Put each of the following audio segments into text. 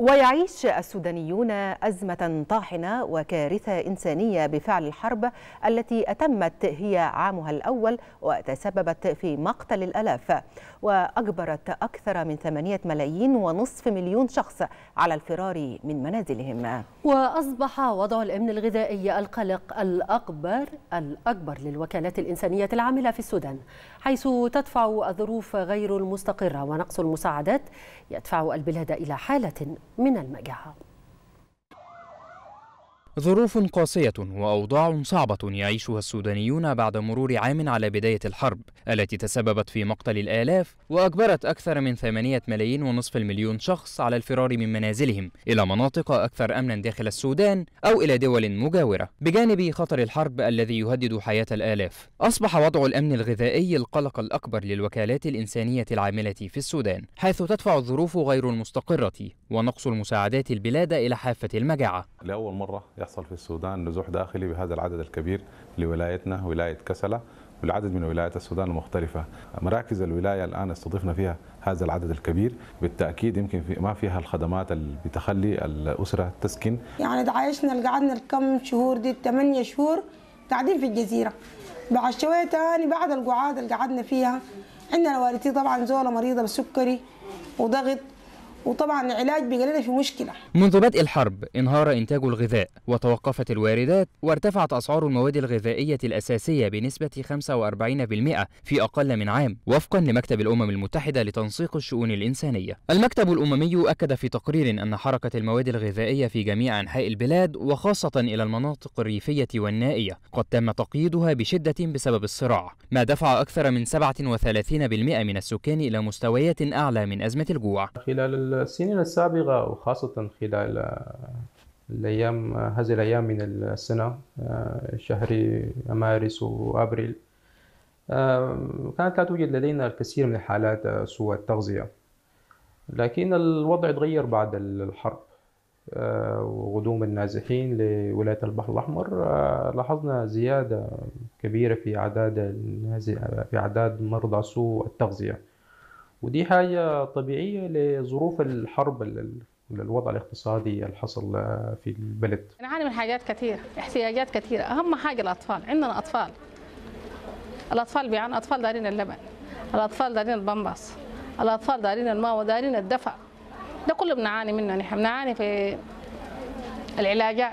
ويعيش السودانيون أزمة طاحنة وكارثة إنسانية بفعل الحرب التي أتمت هي عامها الأول وتسببت في مقتل الألاف وأجبرت أكثر من 8 ملايين ونصف مليون شخص على الفرار من منازلهم وأصبح وضع الأمن الغذائي القلق الأكبر الأكبر للوكالات الإنسانية العاملة في السودان حيث تدفع الظروف غير المستقرة ونقص المساعدات يدفع البلاد إلى حالة من المجاعة ظروف قاسية وأوضاع صعبة يعيشها السودانيون بعد مرور عام على بداية الحرب التي تسببت في مقتل الآلاف وأجبرت أكثر من ثمانية ملايين ونصف المليون شخص على الفرار من منازلهم إلى مناطق أكثر أمنا داخل السودان أو إلى دول مجاورة بجانب خطر الحرب الذي يهدد حياة الآلاف أصبح وضع الأمن الغذائي القلق الأكبر للوكالات الإنسانية العاملة في السودان حيث تدفع الظروف غير المستقرة ونقص المساعدات البلاد إلى حافة المجاعة لأول مرة يحصل يحصل في السودان نزوح داخلي بهذا العدد الكبير لولايتنا ولاية كسلة والعدد من ولايات السودان المختلفة مراكز الولاية الآن استضفنا فيها هذا العدد الكبير بالتأكيد يمكن في ما فيها الخدمات اللي بتخلي الأسرة تسكن يعني تعايشنا اللي قعدنا الكم شهور دي الثمانية شهور قاعدين في الجزيرة بعد شوية تاني بعد القعاد اللي قعدنا فيها عندنا والدتي طبعا زولة مريضة بسكري وضغط وطبعا العلاج بقى لنا في مشكله. منذ بدء الحرب انهار انتاج الغذاء وتوقفت الواردات وارتفعت اسعار المواد الغذائيه الاساسيه بنسبه 45% في اقل من عام وفقا لمكتب الامم المتحده لتنسيق الشؤون الانسانيه. المكتب الاممي اكد في تقرير ان حركه المواد الغذائيه في جميع انحاء البلاد وخاصه الى المناطق الريفيه والنائيه قد تم تقييدها بشده بسبب الصراع، ما دفع اكثر من 37% من السكان الى مستويات اعلى من ازمه الجوع. خلال السنين السابقة وخاصة خلال الأيام هذه الأيام من السنة آه، شهر مارس وأبريل آه، كانت لا توجد لدينا الكثير من حالات آه، سوء التغذية لكن الوضع تغير بعد الحرب وقدوم النازحين لولاية البحر الأحمر لاحظنا زيادة كبيرة في أعداد في أعداد مرضى سوء التغذية ودي حاجة طبيعية لظروف الحرب للوضع الاقتصادي اللي حصل في البلد نعاني من حاجات كثيرة احتياجات كثيرة أهم حاجة الأطفال عندنا أطفال الأطفال بيعانوا أطفال دارين اللبن الأطفال دارين البامباس الأطفال دارين الماء ودارين الدفع ده كله بنعاني منه نحن بنعاني في العلاجات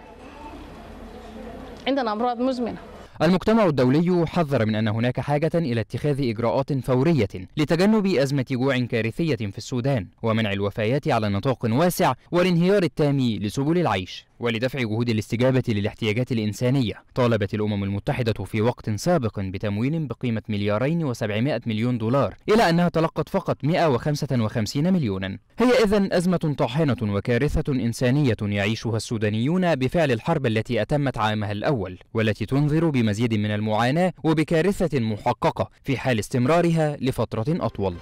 عندنا أمراض مزمنة المجتمع الدولي حذر من أن هناك حاجة إلى اتخاذ إجراءات فورية لتجنب أزمة جوع كارثية في السودان ومنع الوفيات على نطاق واسع والانهيار التام لسبل العيش ولدفع جهود الاستجابة للاحتياجات الإنسانية طالبت الأمم المتحدة في وقت سابق بتمويل بقيمة مليارين وسبعمائة مليون دولار إلى أنها تلقت فقط 155 مليونا هي إذن أزمة طاحنة وكارثة إنسانية يعيشها السودانيون بفعل الحرب التي أتمت عامها الأول والتي تنذر بما بمزيد من المعاناة وبكارثة محققة في حال استمرارها لفترة أطول